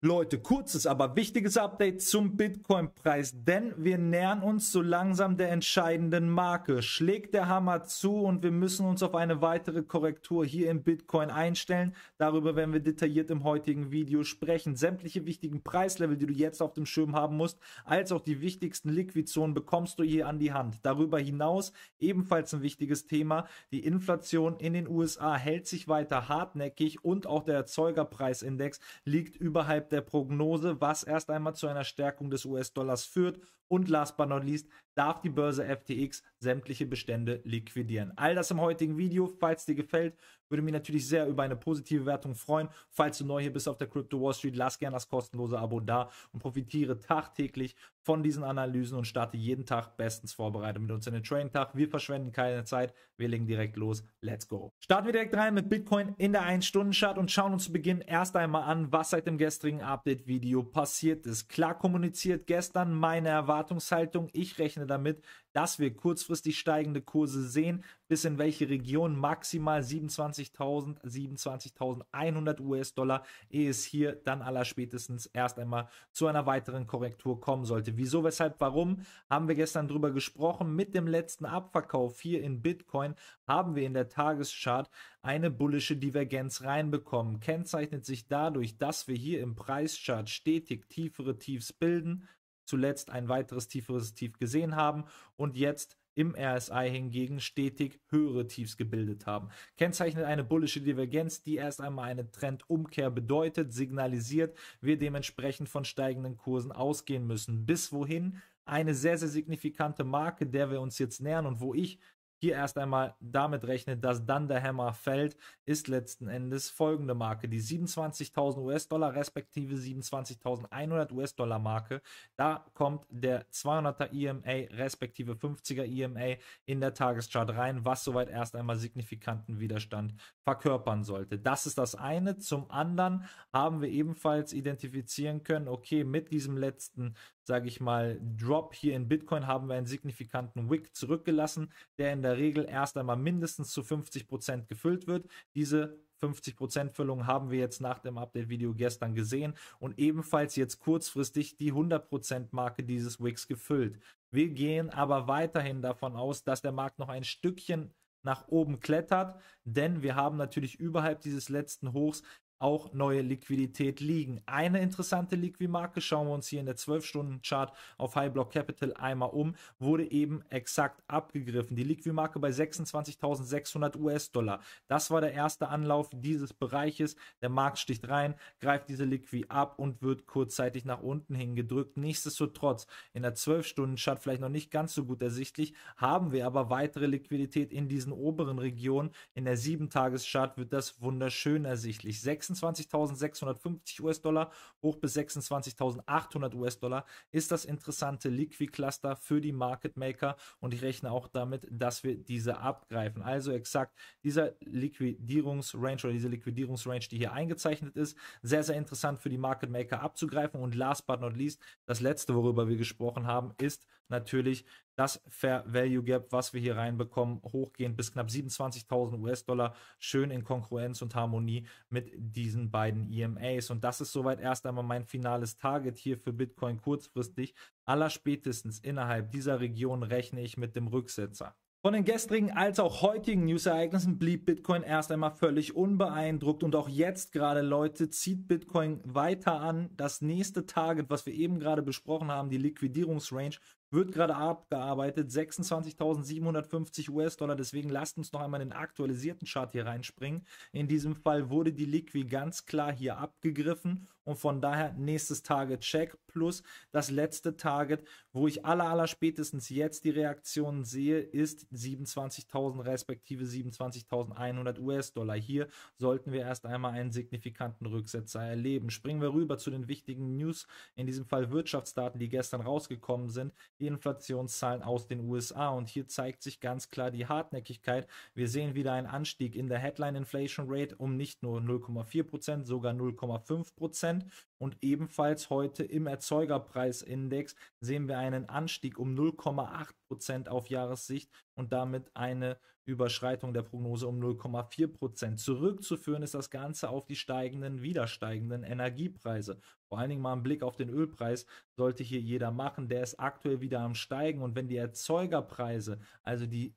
Leute, kurzes, aber wichtiges Update zum Bitcoin-Preis, denn wir nähern uns so langsam der entscheidenden Marke. Schlägt der Hammer zu und wir müssen uns auf eine weitere Korrektur hier im Bitcoin einstellen. Darüber werden wir detailliert im heutigen Video sprechen. Sämtliche wichtigen Preislevel, die du jetzt auf dem Schirm haben musst, als auch die wichtigsten Liquidzonen bekommst du hier an die Hand. Darüber hinaus ebenfalls ein wichtiges Thema, die Inflation in den USA hält sich weiter hartnäckig und auch der Erzeugerpreisindex liegt überhalb der Prognose, was erst einmal zu einer Stärkung des US-Dollars führt. Und last but not least, darf die Börse FTX sämtliche Bestände liquidieren. All das im heutigen Video. Falls dir gefällt, würde mich natürlich sehr über eine positive Wertung freuen. Falls du neu hier bist auf der Crypto Wall Street, lass gerne das kostenlose Abo da und profitiere tagtäglich von diesen Analysen und starte jeden Tag bestens vorbereitet mit uns in den Trading-Tag. Wir verschwenden keine Zeit, wir legen direkt los. Let's go. Starten wir direkt rein mit Bitcoin in der 1-Stunden-Chart und schauen uns zu Beginn erst einmal an, was seit dem gestrigen Update-Video passiert ist. Klar kommuniziert gestern meine Erwartungshaltung. Ich rechne damit, dass wir kurzfristig steigende Kurse sehen, bis in welche Region maximal 27.000, 27.100 US-Dollar, ehe es hier dann aller spätestens erst einmal zu einer weiteren Korrektur kommen sollte. Wieso, weshalb, warum, haben wir gestern drüber gesprochen. Mit dem letzten Abverkauf hier in Bitcoin haben wir in der Tageschart eine bullische Divergenz reinbekommen. Kennzeichnet sich dadurch, dass wir hier im Preischart stetig tiefere Tiefs bilden, zuletzt ein weiteres tieferes Tief gesehen haben und jetzt im RSI hingegen stetig höhere Tiefs gebildet haben. Kennzeichnet eine bullische Divergenz, die erst einmal eine Trendumkehr bedeutet, signalisiert, wir dementsprechend von steigenden Kursen ausgehen müssen. Bis wohin? Eine sehr, sehr signifikante Marke, der wir uns jetzt nähern und wo ich hier erst einmal damit rechnet, dass dann der Hammer fällt, ist letzten Endes folgende Marke, die 27.000 US-Dollar respektive 27.100 US-Dollar Marke. Da kommt der 200er EMA respektive 50er EMA in der Tageschart rein, was soweit erst einmal signifikanten Widerstand verkörpern sollte. Das ist das eine. Zum anderen haben wir ebenfalls identifizieren können, okay, mit diesem letzten sage ich mal, Drop hier in Bitcoin haben wir einen signifikanten Wick zurückgelassen, der in der der Regel erst einmal mindestens zu 50% gefüllt wird. Diese 50% Füllung haben wir jetzt nach dem Update-Video gestern gesehen und ebenfalls jetzt kurzfristig die 100% Marke dieses Wicks gefüllt. Wir gehen aber weiterhin davon aus, dass der Markt noch ein Stückchen nach oben klettert, denn wir haben natürlich überhalb dieses letzten Hochs auch neue Liquidität liegen. Eine interessante Liqui-Marke schauen wir uns hier in der 12-Stunden-Chart auf High Block Capital einmal um, wurde eben exakt abgegriffen. Die Liqui-Marke bei 26.600 US-Dollar. Das war der erste Anlauf dieses Bereiches. Der Markt sticht rein, greift diese Liqui ab und wird kurzzeitig nach unten hingedrückt. Nichtsdestotrotz, in der 12-Stunden-Chart vielleicht noch nicht ganz so gut ersichtlich, haben wir aber weitere Liquidität in diesen oberen Regionen. In der 7-Tages-Chart wird das wunderschön ersichtlich. 26.650 US-Dollar hoch bis 26.800 US-Dollar ist das interessante Liquid Cluster für die Market Maker und ich rechne auch damit, dass wir diese abgreifen. Also exakt dieser Liquidierungsrange oder diese Liquidierungsrange, die hier eingezeichnet ist, sehr, sehr interessant für die Market Maker abzugreifen und last but not least, das letzte, worüber wir gesprochen haben, ist natürlich das Fair Value Gap, was wir hier reinbekommen, hochgehend bis knapp 27.000 US-Dollar, schön in Konkurrenz und Harmonie mit diesen beiden EMAs. Und das ist soweit erst einmal mein finales Target hier für Bitcoin kurzfristig. Allerspätestens innerhalb dieser Region rechne ich mit dem Rücksetzer. Von den gestrigen als auch heutigen News-Ereignissen blieb Bitcoin erst einmal völlig unbeeindruckt und auch jetzt gerade, Leute, zieht Bitcoin weiter an. Das nächste Target, was wir eben gerade besprochen haben, die Liquidierungsrange, wird gerade abgearbeitet, 26.750 US-Dollar. Deswegen lasst uns noch einmal den aktualisierten Chart hier reinspringen. In diesem Fall wurde die Liqui ganz klar hier abgegriffen und von daher nächstes Target Check plus das letzte Target, wo ich aller, aller spätestens jetzt die Reaktionen sehe, ist 27.000 respektive 27.100 US-Dollar. Hier sollten wir erst einmal einen signifikanten Rücksetzer erleben. Springen wir rüber zu den wichtigen News, in diesem Fall Wirtschaftsdaten, die gestern rausgekommen sind, die Inflationszahlen aus den USA und hier zeigt sich ganz klar die Hartnäckigkeit. Wir sehen wieder einen Anstieg in der Headline Inflation Rate um nicht nur 0,4%, sogar 0,5%. Prozent und ebenfalls heute im Erzeugerpreisindex sehen wir einen Anstieg um 0,8 Prozent auf Jahressicht und damit eine Überschreitung der Prognose um 0,4 Prozent. Zurückzuführen ist das Ganze auf die steigenden, wieder steigenden Energiepreise. Vor allen Dingen mal einen Blick auf den Ölpreis sollte hier jeder machen. Der ist aktuell wieder am Steigen und wenn die Erzeugerpreise, also die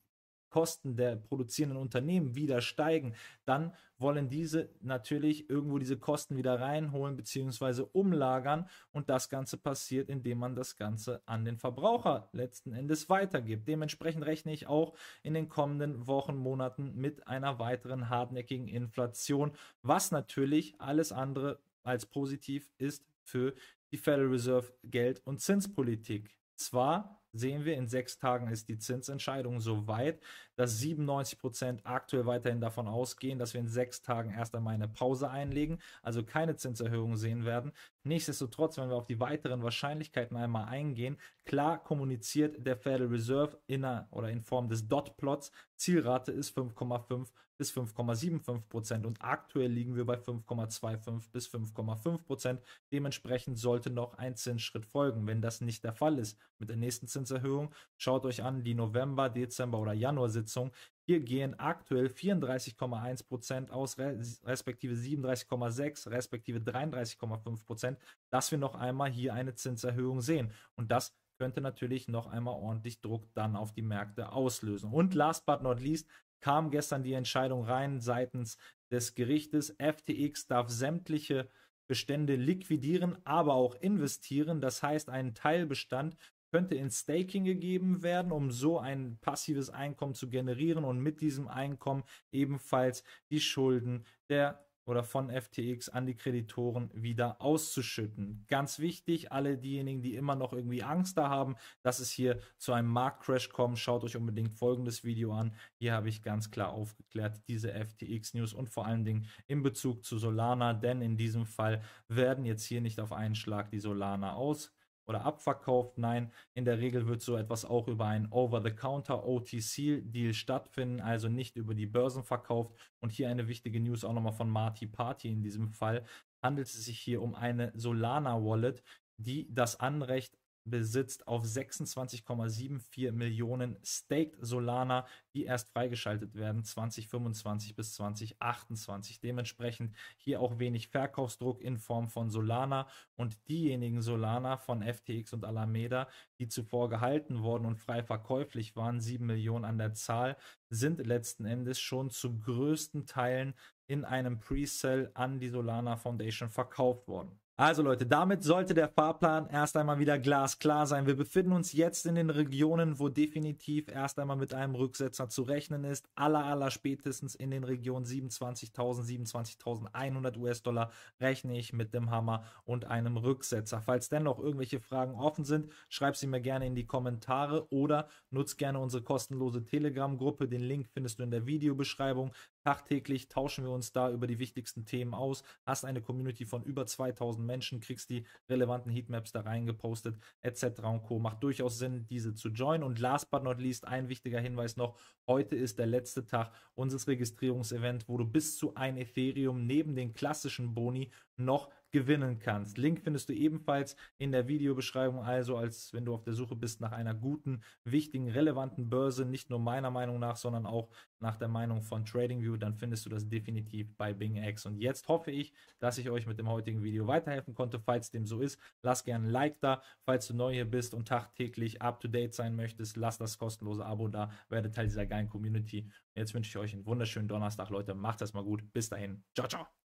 Kosten der produzierenden Unternehmen wieder steigen, dann wollen diese natürlich irgendwo diese Kosten wieder reinholen bzw. umlagern und das Ganze passiert, indem man das Ganze an den Verbraucher letzten Endes weitergibt. Dementsprechend rechne ich auch in den kommenden Wochen, Monaten mit einer weiteren hartnäckigen Inflation, was natürlich alles andere als positiv ist für die Federal Reserve Geld- und Zinspolitik. Zwar sehen wir, in sechs Tagen ist die Zinsentscheidung so weit, dass 97 aktuell weiterhin davon ausgehen, dass wir in sechs Tagen erst einmal eine Pause einlegen, also keine Zinserhöhung sehen werden. Nichtsdestotrotz, wenn wir auf die weiteren Wahrscheinlichkeiten einmal eingehen, klar kommuniziert der Federal Reserve in oder in Form des Dot-Plots, Zielrate ist 5,5 bis 5,75 Prozent und aktuell liegen wir bei 5,25 bis 5,5 Prozent. Dementsprechend sollte noch ein Zinsschritt folgen. Wenn das nicht der Fall ist mit der nächsten Zinserhöhung, schaut euch an die November, Dezember oder Januar-Sitzung. Hier gehen aktuell 34,1% Prozent aus, respektive 37,6, respektive 33,5%, Prozent, dass wir noch einmal hier eine Zinserhöhung sehen. Und das könnte natürlich noch einmal ordentlich Druck dann auf die Märkte auslösen. Und last but not least kam gestern die Entscheidung rein seitens des Gerichtes. FTX darf sämtliche Bestände liquidieren, aber auch investieren. Das heißt, einen Teilbestand könnte in Staking gegeben werden, um so ein passives Einkommen zu generieren und mit diesem Einkommen ebenfalls die Schulden der oder von FTX an die Kreditoren wieder auszuschütten. Ganz wichtig, alle diejenigen, die immer noch irgendwie Angst da haben, dass es hier zu einem Marktcrash kommt, schaut euch unbedingt folgendes Video an. Hier habe ich ganz klar aufgeklärt, diese FTX-News und vor allen Dingen in Bezug zu Solana, denn in diesem Fall werden jetzt hier nicht auf einen Schlag die Solana aus oder abverkauft. Nein, in der Regel wird so etwas auch über einen Over-the-Counter OTC-Deal stattfinden, also nicht über die Börsen verkauft. Und hier eine wichtige News auch nochmal von Marty Party in diesem Fall. Handelt es sich hier um eine Solana-Wallet, die das Anrecht besitzt auf 26,74 Millionen staked Solana, die erst freigeschaltet werden 2025 bis 2028. Dementsprechend hier auch wenig Verkaufsdruck in Form von Solana und diejenigen Solana von FTX und Alameda, die zuvor gehalten wurden und frei verkäuflich waren, 7 Millionen an der Zahl, sind letzten Endes schon zu größten Teilen in einem Pre-Sell an die Solana Foundation verkauft worden. Also Leute, damit sollte der Fahrplan erst einmal wieder glasklar sein. Wir befinden uns jetzt in den Regionen, wo definitiv erst einmal mit einem Rücksetzer zu rechnen ist. Aller, aller spätestens in den Regionen 27.000, 27.100 US-Dollar rechne ich mit dem Hammer und einem Rücksetzer. Falls dennoch irgendwelche Fragen offen sind, schreib sie mir gerne in die Kommentare oder nutzt gerne unsere kostenlose Telegram-Gruppe. Den Link findest du in der Videobeschreibung. Tagtäglich tauschen wir uns da über die wichtigsten Themen aus. Hast eine Community von über 2000 Menschen. Menschen, kriegst die relevanten Heatmaps da reingepostet, etc. und Co. Macht durchaus Sinn, diese zu joinen. Und last but not least, ein wichtiger Hinweis noch: heute ist der letzte Tag unseres Registrierungsevents, wo du bis zu ein Ethereum neben den klassischen Boni noch gewinnen kannst. Link findest du ebenfalls in der Videobeschreibung, also als wenn du auf der Suche bist nach einer guten, wichtigen, relevanten Börse, nicht nur meiner Meinung nach, sondern auch nach der Meinung von TradingView, dann findest du das definitiv bei BingX. Und jetzt hoffe ich, dass ich euch mit dem heutigen Video weiterhelfen konnte. Falls dem so ist, lass gerne ein Like da. Falls du neu hier bist und tagtäglich up-to-date sein möchtest, lass das kostenlose Abo da, werde Teil dieser geilen Community. Jetzt wünsche ich euch einen wunderschönen Donnerstag, Leute. Macht das mal gut. Bis dahin. Ciao, ciao.